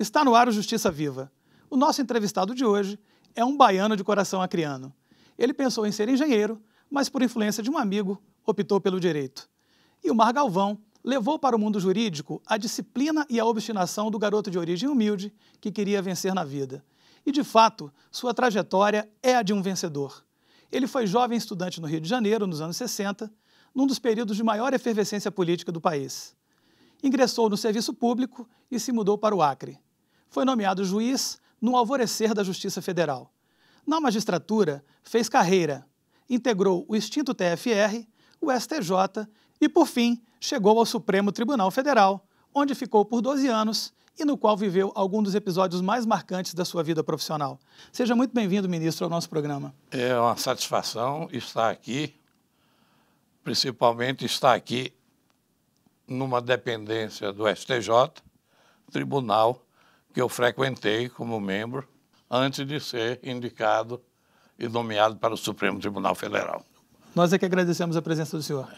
Está no ar o Justiça Viva. O nosso entrevistado de hoje é um baiano de coração acriano. Ele pensou em ser engenheiro, mas por influência de um amigo, optou pelo direito. E o Mar Galvão levou para o mundo jurídico a disciplina e a obstinação do garoto de origem humilde que queria vencer na vida. E, de fato, sua trajetória é a de um vencedor. Ele foi jovem estudante no Rio de Janeiro, nos anos 60, num dos períodos de maior efervescência política do país. Ingressou no serviço público e se mudou para o Acre foi nomeado juiz no alvorecer da Justiça Federal. Na magistratura, fez carreira, integrou o extinto TFR, o STJ e, por fim, chegou ao Supremo Tribunal Federal, onde ficou por 12 anos e no qual viveu algum dos episódios mais marcantes da sua vida profissional. Seja muito bem-vindo, ministro, ao nosso programa. É uma satisfação estar aqui, principalmente estar aqui numa dependência do STJ, Tribunal que eu frequentei como membro antes de ser indicado e nomeado para o Supremo Tribunal Federal. Nós é que agradecemos a presença do senhor.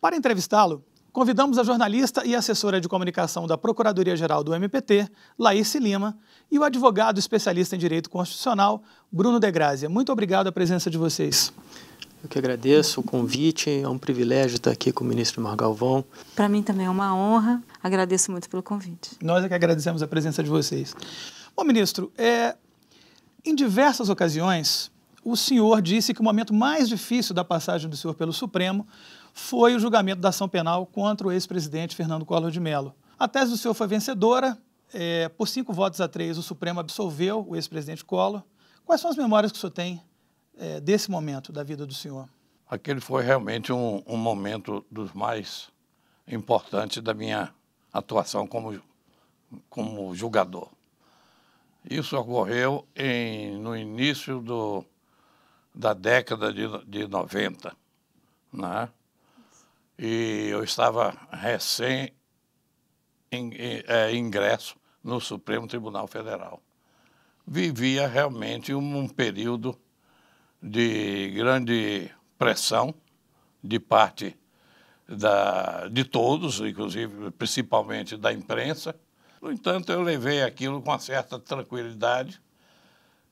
Para entrevistá-lo, convidamos a jornalista e assessora de comunicação da Procuradoria-Geral do MPT, Laís Lima, e o advogado especialista em Direito Constitucional, Bruno De Grazia. Muito obrigado a presença de vocês. Eu que agradeço o convite, é um privilégio estar aqui com o ministro Mar Galvão. Para mim também é uma honra, agradeço muito pelo convite. Nós é que agradecemos a presença de vocês. Bom, ministro, é, em diversas ocasiões, o senhor disse que o momento mais difícil da passagem do senhor pelo Supremo foi o julgamento da ação penal contra o ex-presidente Fernando Collor de Mello. A tese do senhor foi vencedora, é, por cinco votos a três, o Supremo absolveu o ex-presidente Collor. Quais são as memórias que o senhor tem é, desse momento da vida do senhor? Aquele foi realmente um, um momento dos mais importantes da minha atuação como, como julgador. Isso ocorreu em, no início do, da década de, de 90. Né? E eu estava recém é, ingresso no Supremo Tribunal Federal. Vivia realmente um, um período de grande pressão de parte da, de todos, inclusive principalmente da imprensa. No entanto, eu levei aquilo com uma certa tranquilidade.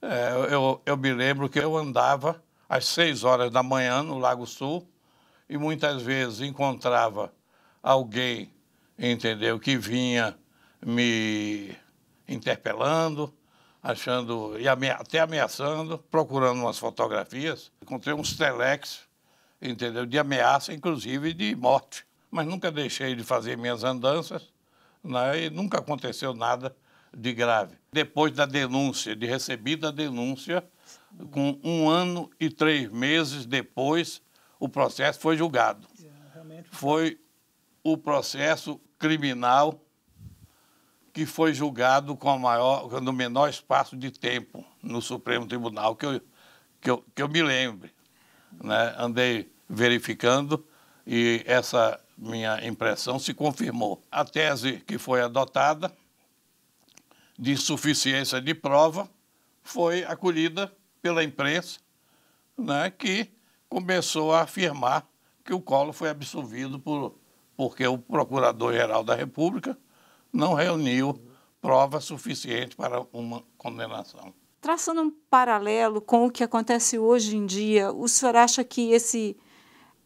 É, eu, eu me lembro que eu andava às seis horas da manhã no Lago Sul e muitas vezes encontrava alguém, entendeu, que vinha me interpelando, achando e até ameaçando, procurando umas fotografias. Encontrei uns telex, entendeu? De ameaça, inclusive de morte. Mas nunca deixei de fazer minhas andanças né? e nunca aconteceu nada de grave. Depois da denúncia, de recebida a denúncia, com um ano e três meses depois, o processo foi julgado. Foi o processo criminal que foi julgado com a maior, no menor espaço de tempo no Supremo Tribunal, que eu, que eu, que eu me lembre. Né? Andei verificando e essa minha impressão se confirmou. A tese que foi adotada de suficiência de prova foi acolhida pela imprensa, né, que começou a afirmar que o Colo foi absolvido por, porque o Procurador-Geral da República não reuniu prova suficiente para uma condenação. Traçando um paralelo com o que acontece hoje em dia, o senhor acha que esse,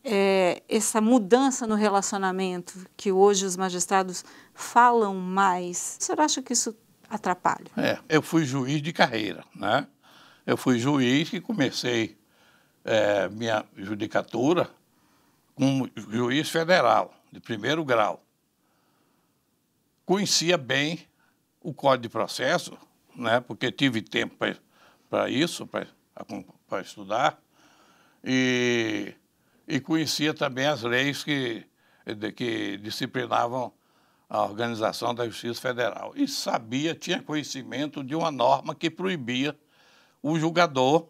é, essa mudança no relacionamento, que hoje os magistrados falam mais, o senhor acha que isso atrapalha? É, eu fui juiz de carreira, né? Eu fui juiz que comecei é, minha judicatura como juiz federal, de primeiro grau conhecia bem o Código de Processo, né, porque tive tempo para isso, para estudar, e, e conhecia também as leis que, de, que disciplinavam a organização da Justiça Federal. E sabia, tinha conhecimento de uma norma que proibia o julgador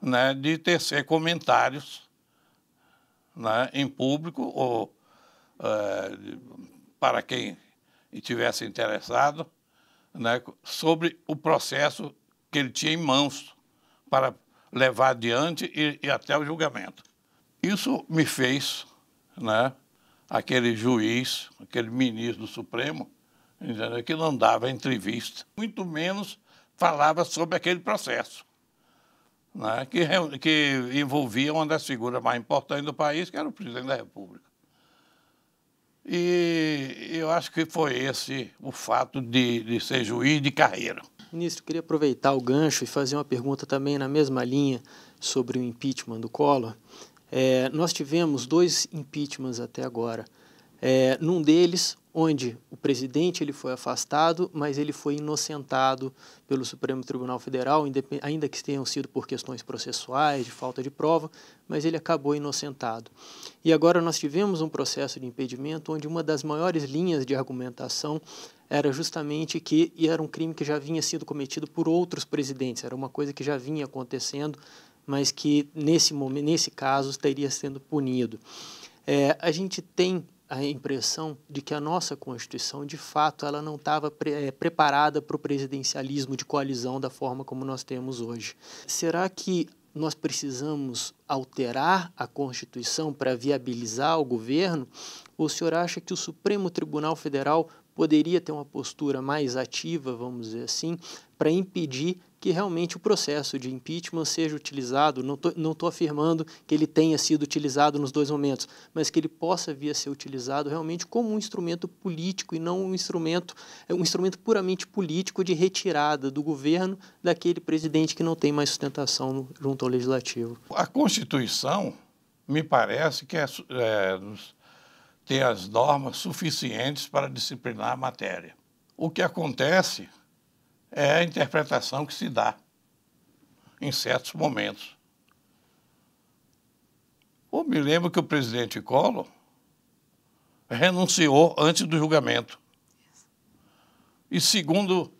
né, de tecer comentários né, em público ou é, para quem e tivesse interessado né, sobre o processo que ele tinha em mãos para levar adiante e, e até o julgamento. Isso me fez, né, aquele juiz, aquele ministro do Supremo, entendeu? que não dava entrevista, muito menos falava sobre aquele processo, né? que, que envolvia uma das figuras mais importantes do país, que era o presidente da República. E eu acho que foi esse o fato de, de ser juiz de carreira. Ministro, queria aproveitar o gancho e fazer uma pergunta também na mesma linha sobre o impeachment do Collor. É, nós tivemos dois impeachments até agora. É, num deles, onde o presidente ele foi afastado, mas ele foi inocentado pelo Supremo Tribunal Federal, ainda que tenham sido por questões processuais, de falta de prova, mas ele acabou inocentado. E agora nós tivemos um processo de impedimento onde uma das maiores linhas de argumentação era justamente que era um crime que já vinha sido cometido por outros presidentes, era uma coisa que já vinha acontecendo, mas que nesse momento, nesse caso, estaria sendo punido. É, a gente tem a impressão de que a nossa Constituição, de fato, ela não estava pre é, preparada para o presidencialismo de coalizão da forma como nós temos hoje. Será que nós precisamos alterar a Constituição para viabilizar o governo? Ou o senhor acha que o Supremo Tribunal Federal poderia ter uma postura mais ativa, vamos dizer assim, para impedir que realmente o processo de impeachment seja utilizado, não estou afirmando que ele tenha sido utilizado nos dois momentos, mas que ele possa vir a ser utilizado realmente como um instrumento político e não um instrumento, um instrumento puramente político de retirada do governo daquele presidente que não tem mais sustentação no, junto ao legislativo. A Constituição, me parece que é, é, tem as normas suficientes para disciplinar a matéria. O que acontece é a interpretação que se dá em certos momentos. Eu me lembro que o presidente Collor renunciou antes do julgamento. E segundo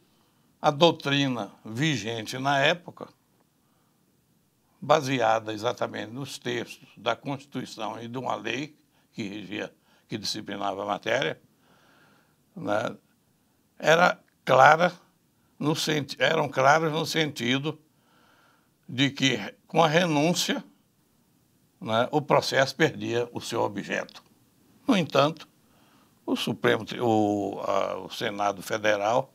a doutrina vigente na época, baseada exatamente nos textos da Constituição e de uma lei que regia, que disciplinava a matéria, né, era clara no, eram claros no sentido de que, com a renúncia, né, o processo perdia o seu objeto. No entanto, o Supremo, o, a, o Senado Federal,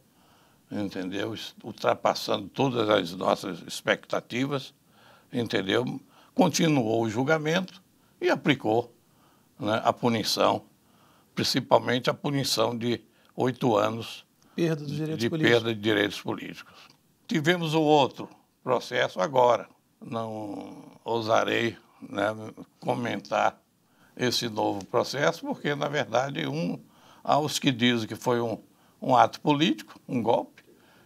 entendeu, ultrapassando todas as nossas expectativas, entendeu, continuou o julgamento e aplicou né, a punição, principalmente a punição de oito anos perda dos direitos de políticos. perda de direitos políticos. Tivemos o outro processo agora. Não ousarei né, comentar esse novo processo, porque, na verdade, um, há os que dizem que foi um, um ato político, um golpe,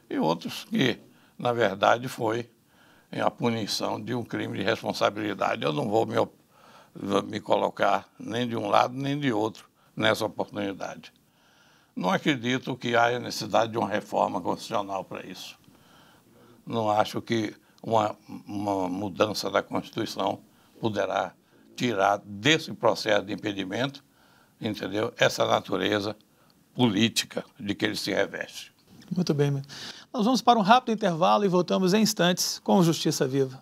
e outros que, na verdade, foi a punição de um crime de responsabilidade. Eu não vou me, me colocar nem de um lado nem de outro nessa oportunidade. Não acredito que haja necessidade de uma reforma constitucional para isso. Não acho que uma, uma mudança da Constituição poderá tirar desse processo de impedimento, entendeu, essa natureza política de que ele se reveste. Muito bem, nós vamos para um rápido intervalo e voltamos em instantes com Justiça Viva.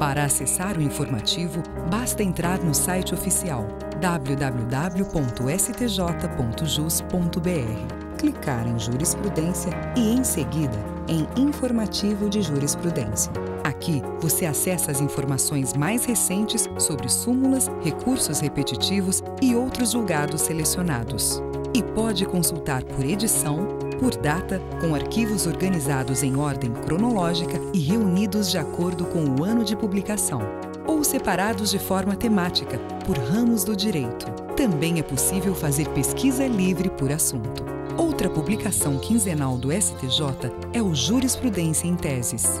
para acessar o informativo, basta entrar no site oficial www.stj.jus.br, clicar em Jurisprudência e, em seguida, em Informativo de Jurisprudência. Aqui você acessa as informações mais recentes sobre súmulas, recursos repetitivos e outros julgados selecionados. E pode consultar por edição por data, com arquivos organizados em ordem cronológica e reunidos de acordo com o ano de publicação, ou separados de forma temática, por ramos do direito. Também é possível fazer pesquisa livre por assunto. Outra publicação quinzenal do STJ é o Jurisprudência em Teses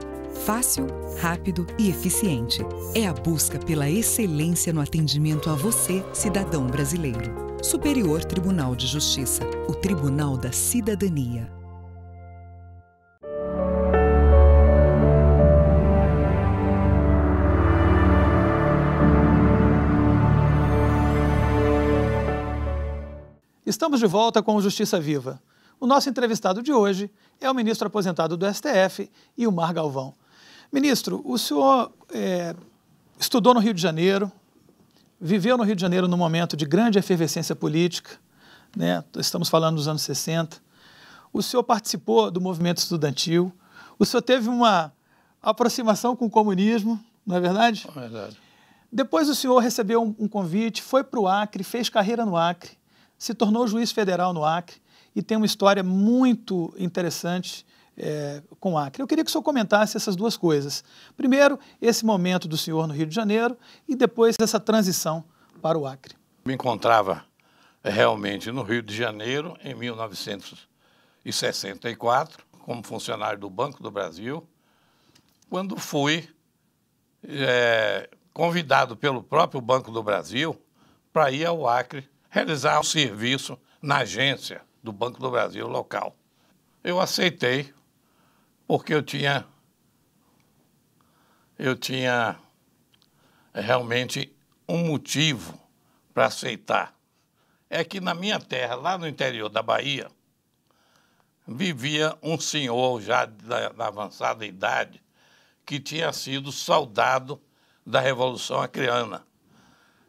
Fácil, rápido e eficiente. É a busca pela excelência no atendimento a você, cidadão brasileiro. Superior Tribunal de Justiça o Tribunal da Cidadania. Estamos de volta com o Justiça Viva. O nosso entrevistado de hoje é o ministro aposentado do STF, Ilmar Galvão. Ministro, o senhor é, estudou no Rio de Janeiro, viveu no Rio de Janeiro num momento de grande efervescência política, né? estamos falando dos anos 60. O senhor participou do movimento estudantil, o senhor teve uma aproximação com o comunismo, não é verdade? É verdade. Depois o senhor recebeu um, um convite, foi para o Acre, fez carreira no Acre, se tornou juiz federal no Acre e tem uma história muito interessante é, com o Acre. Eu queria que o senhor comentasse essas duas coisas. Primeiro, esse momento do senhor no Rio de Janeiro e depois essa transição para o Acre. Me encontrava realmente no Rio de Janeiro em 1964, como funcionário do Banco do Brasil, quando fui é, convidado pelo próprio Banco do Brasil para ir ao Acre realizar um serviço na agência do Banco do Brasil local. Eu aceitei porque eu tinha eu tinha é, realmente um motivo para aceitar. É que na minha terra, lá no interior da Bahia, vivia um senhor já da, da avançada idade que tinha sido soldado da Revolução Acreana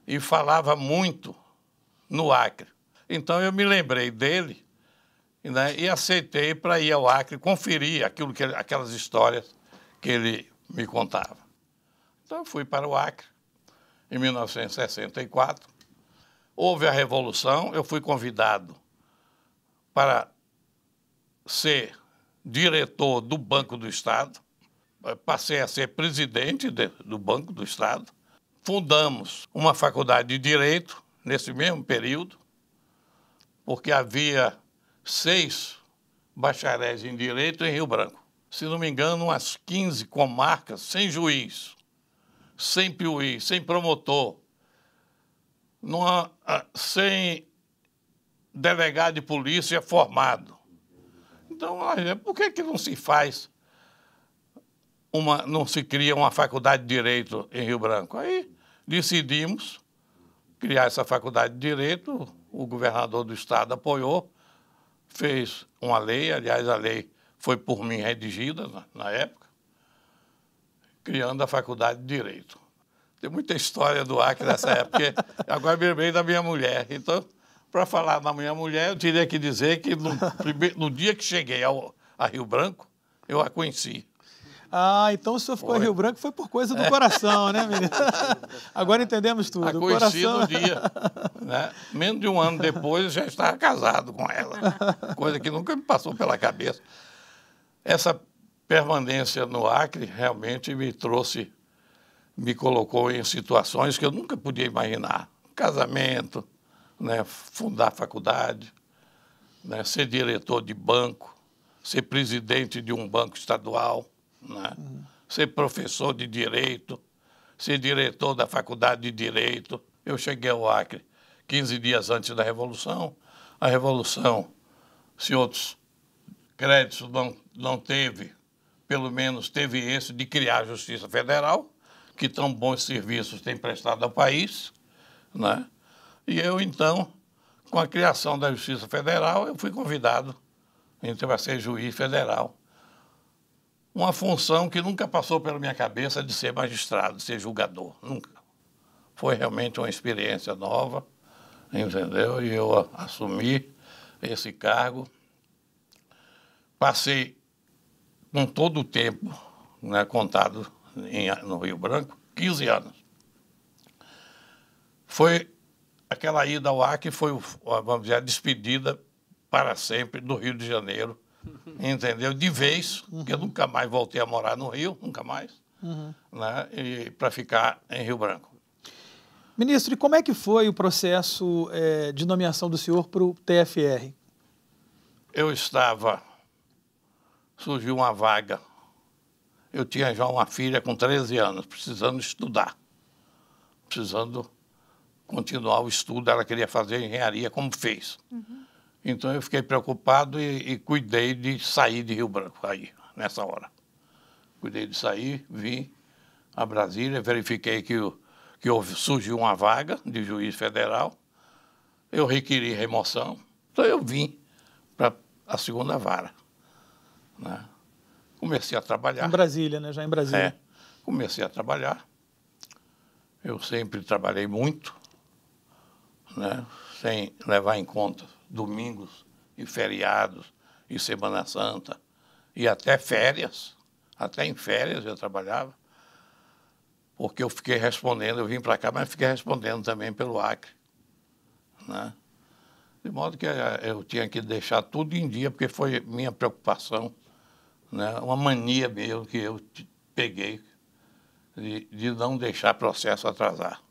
e falava muito no Acre. Então eu me lembrei dele né, e aceitei para ir ao Acre conferir aquilo que ele, aquelas histórias que ele me contava. Então fui para o Acre em 1964. Houve a revolução, eu fui convidado para ser diretor do Banco do Estado, passei a ser presidente de, do Banco do Estado. Fundamos uma faculdade de direito nesse mesmo período, porque havia seis bacharéis em direito em Rio Branco. Se não me engano, umas 15 comarcas sem juiz, sem piuí, sem promotor, numa, ah, sem delegado de polícia formado. Então, olha, por que, que não se faz uma, não se cria uma faculdade de direito em Rio Branco? Aí decidimos criar essa faculdade de direito, o governador do estado apoiou, fez uma lei, aliás, a lei foi por mim redigida na, na época, criando a Faculdade de Direito. Tem muita história do Acre nessa época, agora me lembrei da minha mulher. Então, para falar da minha mulher, eu teria que dizer que no, no dia que cheguei ao, a Rio Branco, eu a conheci. Ah, então o senhor ficou em Rio Branco foi por coisa do é. coração, né, menino? Agora entendemos tudo. Ah, conheci coração... no dia. Né? Menos de um ano depois eu já estava casado com ela. Coisa que nunca me passou pela cabeça. Essa permanência no Acre realmente me trouxe, me colocou em situações que eu nunca podia imaginar. Casamento, né? fundar faculdade, né? ser diretor de banco, ser presidente de um banco estadual né? uhum. ser professor de direito, ser diretor da faculdade de direito. Eu cheguei ao Acre 15 dias antes da Revolução. A Revolução, se outros créditos não, não teve, pelo menos teve esse de criar a Justiça Federal, que tão bons serviços tem prestado ao país. Né? E eu, então, com a criação da Justiça Federal, eu fui convidado então, para ser juiz federal uma função que nunca passou pela minha cabeça de ser magistrado, de ser julgador, nunca. Foi realmente uma experiência nova, entendeu? E eu assumi esse cargo. Passei com todo o tempo né, contado em, no Rio Branco, 15 anos. Foi aquela ida ao ar que foi, vamos dizer, a despedida para sempre do Rio de Janeiro entendeu? De vez, uhum. porque eu nunca mais voltei a morar no Rio, nunca mais, uhum. né? para ficar em Rio Branco. Ministro, e como é que foi o processo é, de nomeação do senhor para o TFR? Eu estava, surgiu uma vaga. Eu tinha já uma filha com 13 anos, precisando estudar, precisando continuar o estudo. Ela queria fazer engenharia, como fez. Uhum. Então eu fiquei preocupado e, e cuidei de sair de Rio Branco aí, nessa hora. Cuidei de sair, vim a Brasília, verifiquei que, que houve, surgiu uma vaga de juiz federal. Eu requeri remoção, então eu vim para a segunda vara. Né? Comecei a trabalhar. Em Brasília, né? Já em Brasília. É, comecei a trabalhar. Eu sempre trabalhei muito, né? sem levar em conta domingos e feriados e Semana Santa e até férias, até em férias eu trabalhava, porque eu fiquei respondendo, eu vim para cá, mas fiquei respondendo também pelo Acre. Né? De modo que eh, eu tinha que deixar tudo em dia, porque foi minha preocupação, né? uma mania mesmo que eu peguei de, de não deixar processo atrasar.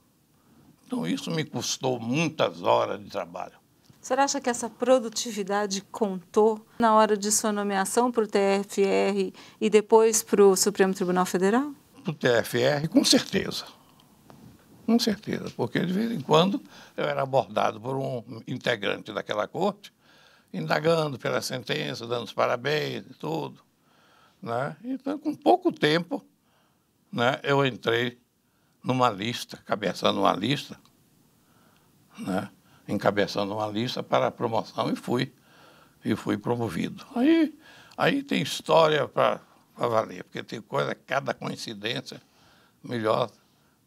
Então isso me custou muitas horas de trabalho senhor acha que essa produtividade contou na hora de sua nomeação para o TFR e depois para o Supremo Tribunal Federal? Para o TFR, com certeza. Com certeza, porque de vez em quando eu era abordado por um integrante daquela corte, indagando pela sentença, dando os parabéns e tudo. Né? Então, com pouco tempo, né, eu entrei numa lista, cabeçando uma lista, né? encabeçando uma lista para a promoção e fui. E fui promovido. Aí, aí tem história para valer, porque tem coisa, cada coincidência melhor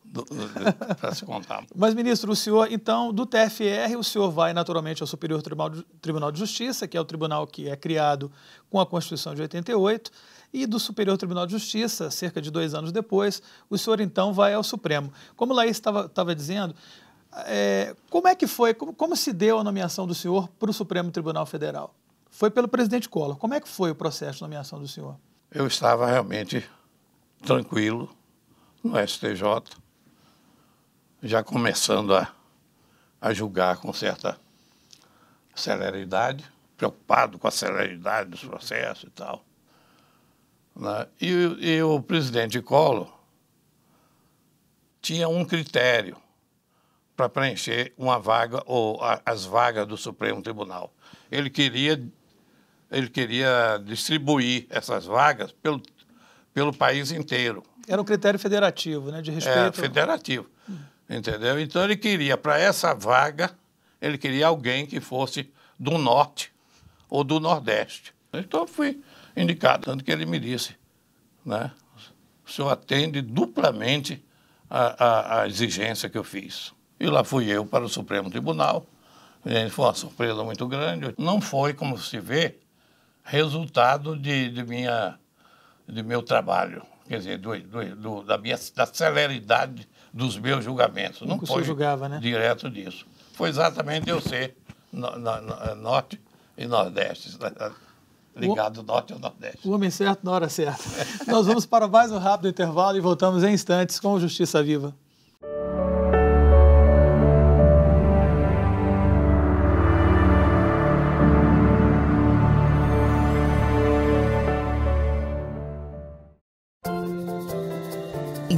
para se contar. Mas, ministro, o senhor, então, do TFR, o senhor vai naturalmente ao Superior Tribunal de, Tribunal de Justiça, que é o tribunal que é criado com a Constituição de 88, e do Superior Tribunal de Justiça, cerca de dois anos depois, o senhor então vai ao Supremo. Como Laís estava dizendo, é, como é que foi, como, como se deu a nomeação do senhor para o Supremo Tribunal Federal? Foi pelo presidente Collor. Como é que foi o processo de nomeação do senhor? Eu estava realmente tranquilo no STJ, já começando a, a julgar com certa celeridade, preocupado com a celeridade dos processos e tal. Né? E, e o presidente Collor tinha um critério para preencher uma vaga ou a, as vagas do Supremo Tribunal. Ele queria, ele queria distribuir essas vagas pelo, pelo país inteiro. Era um critério federativo, né? De é, respeito. É, federativo. Hum. Entendeu? Então ele queria, para essa vaga, ele queria alguém que fosse do norte ou do nordeste. Então fui indicado, tanto que ele me disse, né? O senhor atende duplamente a, a, a exigência que eu fiz. E lá fui eu para o Supremo Tribunal. foi uma surpresa muito grande. Não foi, como se vê, resultado de, de minha, de meu trabalho, quer dizer, do, do, da, minha, da celeridade dos meus julgamentos. Não foi julgava, né? direto disso. Foi exatamente eu ser no, no, no, norte e nordeste né? ligado o, norte ao nordeste. O homem certo na hora certa. Nós vamos para mais um rápido intervalo e voltamos em instantes com Justiça Viva.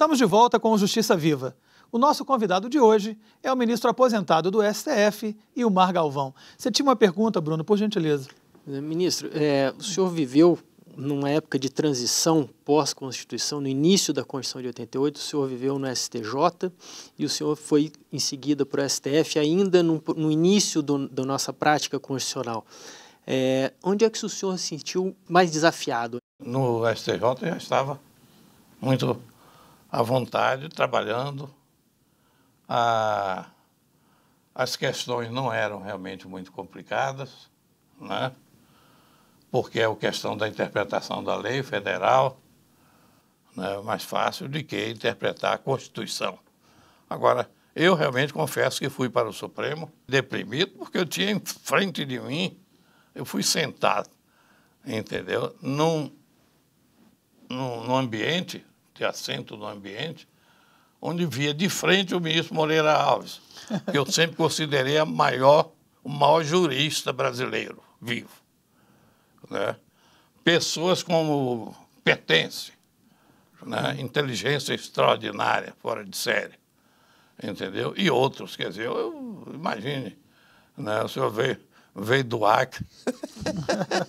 Estamos de volta com o Justiça Viva. O nosso convidado de hoje é o ministro aposentado do STF, Ilmar Galvão. Você tinha uma pergunta, Bruno, por gentileza. Eh, ministro, é, o senhor viveu numa época de transição pós-Constituição, no início da Constituição de 88, o senhor viveu no STJ e o senhor foi em seguida para o STF, ainda no, no início da nossa prática constitucional. É, onde é que o senhor se sentiu mais desafiado? No STJ eu já estava muito à vontade, trabalhando. A, as questões não eram realmente muito complicadas, né? porque é a questão da interpretação da lei federal, né? mais fácil do que interpretar a Constituição. Agora, eu realmente confesso que fui para o Supremo deprimido, porque eu tinha em frente de mim, eu fui sentado, entendeu? Num, num, num ambiente de assento no ambiente, onde via de frente o ministro Moreira Alves, que eu sempre considerei maior, o maior jurista brasileiro vivo. Né? Pessoas como Pertence, né? inteligência extraordinária, fora de série, entendeu? E outros, quer dizer, eu, imagine, né? o senhor veio, veio do Acre,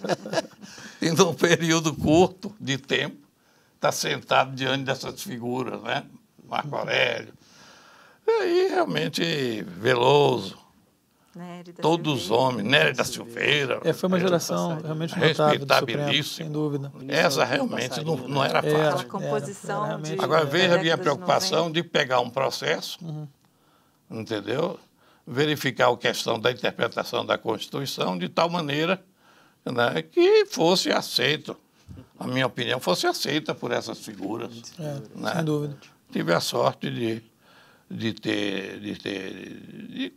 em um período curto de tempo, está sentado diante dessas figuras, né? Marco Aurélio. E aí, realmente, Veloso. Todos os homens, Nérida Silveira. É, foi uma geração realmente notável sem dúvida. Essa realmente não, não né? era fácil. Era, composição era, era Agora veja a minha preocupação de pegar um processo, uhum. entendeu? Verificar a questão da interpretação da Constituição de tal maneira né, que fosse aceito a minha opinião fosse aceita por essas figuras. É, né? Sem dúvida. Tive a sorte de, de ter, de ter, de,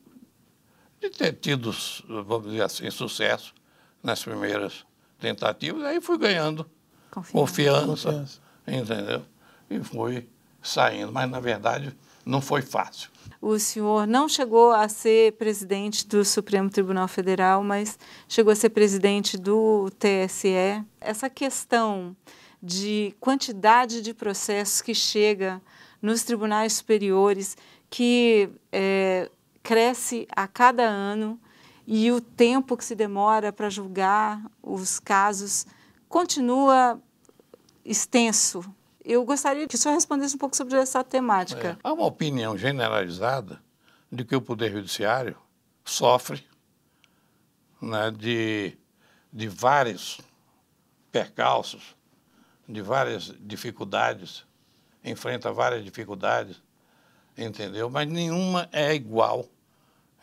de ter tido, vamos dizer assim, sucesso nas primeiras tentativas, aí fui ganhando confiança, confiança, confiança. entendeu? E fui saindo, mas na verdade não foi fácil. O senhor não chegou a ser presidente do Supremo Tribunal Federal, mas chegou a ser presidente do TSE. Essa questão de quantidade de processos que chega nos tribunais superiores, que é, cresce a cada ano e o tempo que se demora para julgar os casos continua extenso eu gostaria que o senhor respondesse um pouco sobre essa temática. É. Há uma opinião generalizada de que o Poder Judiciário sofre né, de, de vários percalços, de várias dificuldades, enfrenta várias dificuldades, entendeu? Mas nenhuma é igual,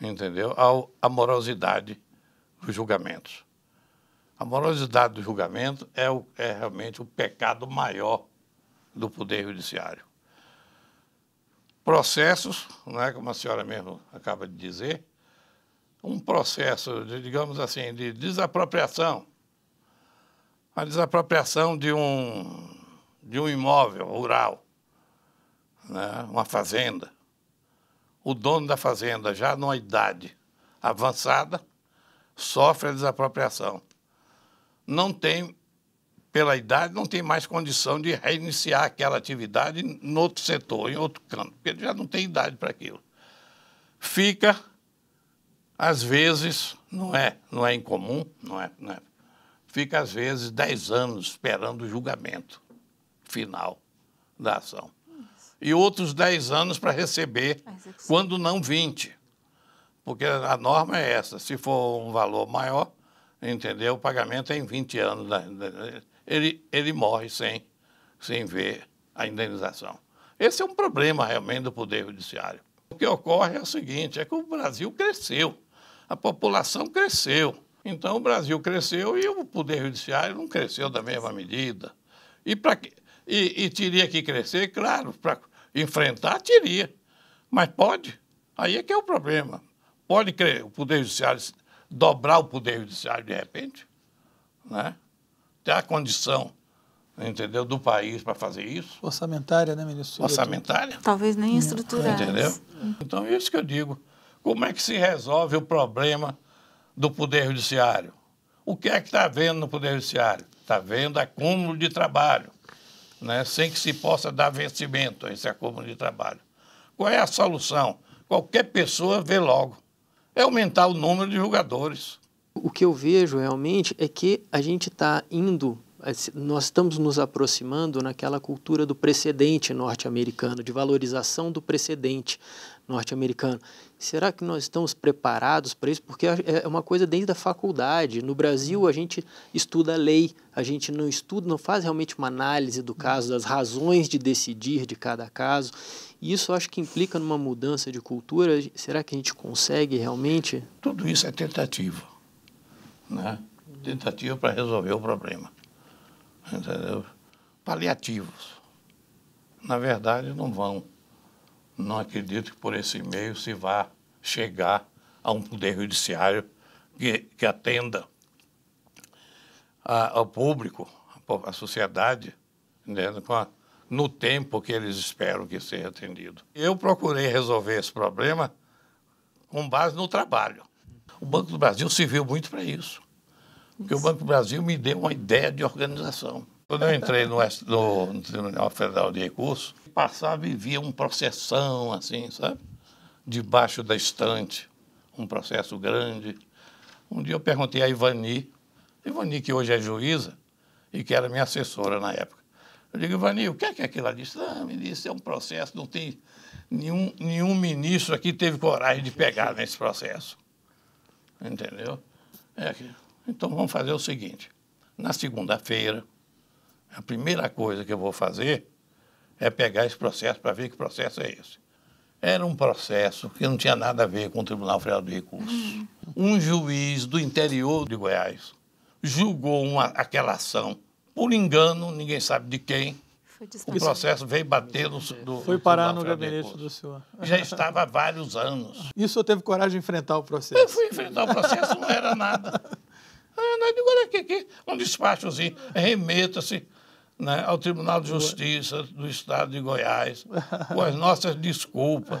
entendeu? À morosidade dos julgamentos. A morosidade do julgamento é, o, é realmente o pecado maior do Poder Judiciário. Processos, né, como a senhora mesmo acaba de dizer, um processo, de, digamos assim, de desapropriação. A desapropriação de um, de um imóvel rural, né, uma fazenda. O dono da fazenda, já numa idade avançada, sofre a desapropriação. Não tem pela idade, não tem mais condição de reiniciar aquela atividade em outro setor, em outro campo, porque ele já não tem idade para aquilo. Fica, às vezes, não é, não é incomum, não é, não é, fica, às vezes, 10 anos esperando o julgamento final da ação. E outros 10 anos para receber, quando não 20. Porque a norma é essa, se for um valor maior, entendeu? O pagamento é em 20 anos. Né? ele, ele morre sem, sem ver a indenização. Esse é um problema realmente do Poder Judiciário. O que ocorre é o seguinte: é que o Brasil cresceu, a população cresceu. Então o Brasil cresceu e o Poder Judiciário não cresceu da mesma medida. E, pra, e, e teria que crescer, claro, para enfrentar, teria. Mas pode. Aí é que é o problema. Pode crer, o Poder Judiciário dobrar o Poder Judiciário de repente, né? a condição entendeu, do país para fazer isso. Orçamentária, né, ministro? Orçamentária. Talvez nem hum. estrutural. Entendeu? Então, é isso que eu digo. Como é que se resolve o problema do Poder Judiciário? O que é que está havendo no Poder Judiciário? Está havendo acúmulo de trabalho, né, sem que se possa dar vencimento a esse acúmulo de trabalho. Qual é a solução? Qualquer pessoa vê logo. É aumentar o número de julgadores. O que eu vejo realmente é que a gente está indo nós estamos nos aproximando naquela cultura do precedente norte-americano, de valorização do precedente norte-americano. Será que nós estamos preparados para isso? Porque é, é uma coisa dentro da faculdade. No Brasil, a gente estuda a lei, a gente não estuda, não faz realmente uma análise do caso, das razões de decidir de cada caso. E isso acho que implica numa mudança de cultura. Será que a gente consegue realmente? Tudo isso é tentativa né? tentativa para resolver o problema. Entendeu? Paliativos. Na verdade, não vão. Não acredito que por esse meio se vá chegar a um poder judiciário que, que atenda a, ao público, à sociedade, entendeu? Com a, no tempo que eles esperam que seja atendido. Eu procurei resolver esse problema com base no trabalho. O Banco do Brasil serviu muito para isso. Porque o Banco do Brasil me deu uma ideia de organização. Quando eu entrei no, no, no Tribunal Federal de Recursos, passava e via um processão, assim, sabe? Debaixo da estante, um processo grande. Um dia eu perguntei a Ivani, Ivani que hoje é juíza e que era minha assessora na época. Eu digo, Ivani, o que é que é aquilo? Ela disse, ah, me disse, é um processo, não tem nenhum, nenhum ministro aqui teve coragem de pegar nesse processo. Entendeu? É aquilo. Então vamos fazer o seguinte: na segunda-feira, a primeira coisa que eu vou fazer é pegar esse processo para ver que processo é esse. Era um processo que não tinha nada a ver com o Tribunal Federal de Recursos. Uhum. Um juiz do interior de Goiás julgou uma, aquela ação por engano, ninguém sabe de quem. O processo veio bater no. Do, Foi parar no gabinete do senhor. Já estava há vários anos. E o senhor teve coragem de enfrentar o processo? Eu fui enfrentar o processo, não era nada. É, Nós é digo, aqui, aqui um despachozinho, remeta-se né, ao Tribunal de Justiça do Estado de Goiás, com as nossas desculpas,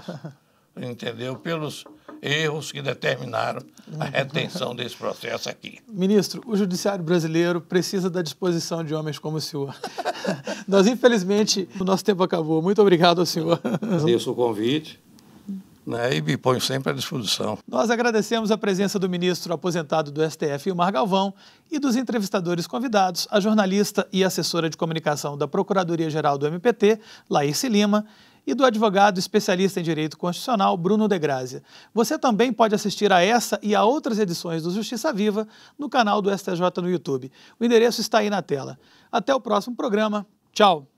entendeu? Pelos erros que determinaram a retenção desse processo aqui. Ministro, o judiciário brasileiro precisa da disposição de homens como o senhor. Nós, infelizmente, o nosso tempo acabou. Muito obrigado ao senhor. Agradeço o convite né, e me ponho sempre à disposição. Nós agradecemos a presença do ministro aposentado do STF, Mar Galvão, e dos entrevistadores convidados, a jornalista e assessora de comunicação da Procuradoria-Geral do MPT, Laís Lima, e do advogado especialista em direito constitucional, Bruno De Grazia. Você também pode assistir a essa e a outras edições do Justiça Viva no canal do STJ no YouTube. O endereço está aí na tela. Até o próximo programa. Tchau!